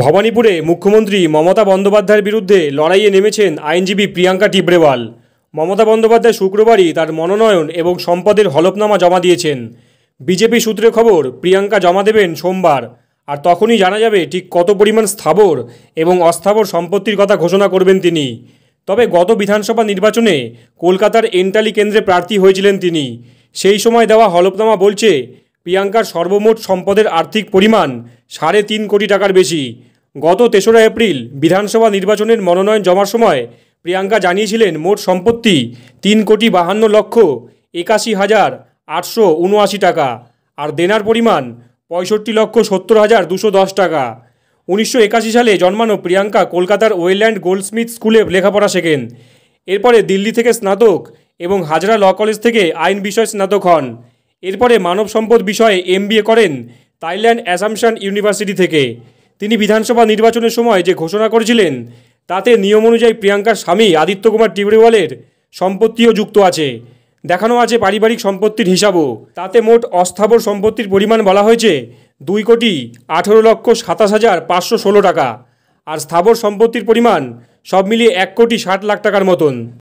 ভবানীপুরে মুখ্যমন্ত্রী মমতা বন্দ্যোপাধ্যায়ের বিরুদ্ধে লড়াইয়ে নেমেছেন আইনজীবী প্রিয়াঙ্কা টিবরেওয়াল মমতা বন্দ্যোপাধ্যায় শুক্রবারই তার মনোনয়ন এবং সম্পদের হলফনামা জমা দিয়েছেন বিজেপি সূত্রে খবর প্রিয়াঙ্কা জমা দেবেন সোমবার আর তখনই জানা যাবে ঠিক কত পরিমাণ স্থাবর এবং অস্থাবর সম্পত্তির কথা ঘোষণা করবেন তিনি তবে গত বিধানসভা নির্বাচনে কলকাতার এন্টালি কেন্দ্রে প্রার্থী হয়েছিলেন তিনি সেই সময় দেওয়া হলফনামা বলছে প্রিয়াঙ্কার সর্বমোট সম্পদের আর্থিক পরিমাণ সাড়ে তিন কোটি টাকার বেশি গত তেসরা এপ্রিল বিধানসভা নির্বাচনের মনোনয়ন জমার সময় প্রিয়াঙ্কা জানিয়েছিলেন মোট সম্পত্তি তিন কোটি বাহান্ন লক্ষ একাশি হাজার আটশো উনআশি টাকা আর দেনার পরিমাণ পঁয়ষট্টি লক্ষ সত্তর হাজার দুশো দশ টাকা উনিশশো একাশি সালে জন্মানো প্রিয়াঙ্কা কলকাতার ওয়েল্যান্ড গোল্ডস্মিথ স্কুলে লেখাপড়া শেখেন এরপরে দিল্লি থেকে স্নাতক এবং হাজরা ল কলেজ থেকে আইন বিষয় স্নাতক হন এরপরে মানব সম্পদ বিষয়ে এমবিএ করেন থাইল্যান্ড অ্যাসামশান ইউনিভার্সিটি থেকে তিনি বিধানসভা নির্বাচনের সময় যে ঘোষণা করেছিলেন তাতে নিয়ম অনুযায়ী প্রিয়াঙ্কার স্বামী আদিত্য কুমার টিবরিওয়ালের সম্পত্তিও যুক্ত আছে দেখানো আছে পারিবারিক সম্পত্তির হিসাবও তাতে মোট অস্থাবর সম্পত্তির পরিমাণ বলা হয়েছে দুই কোটি আঠেরো লক্ষ সাতাশ হাজার পাঁচশো ষোলো টাকা আর স্থাবর সম্পত্তির পরিমাণ সব মিলিয়ে এক কোটি ষাট লাখ টাকার মতন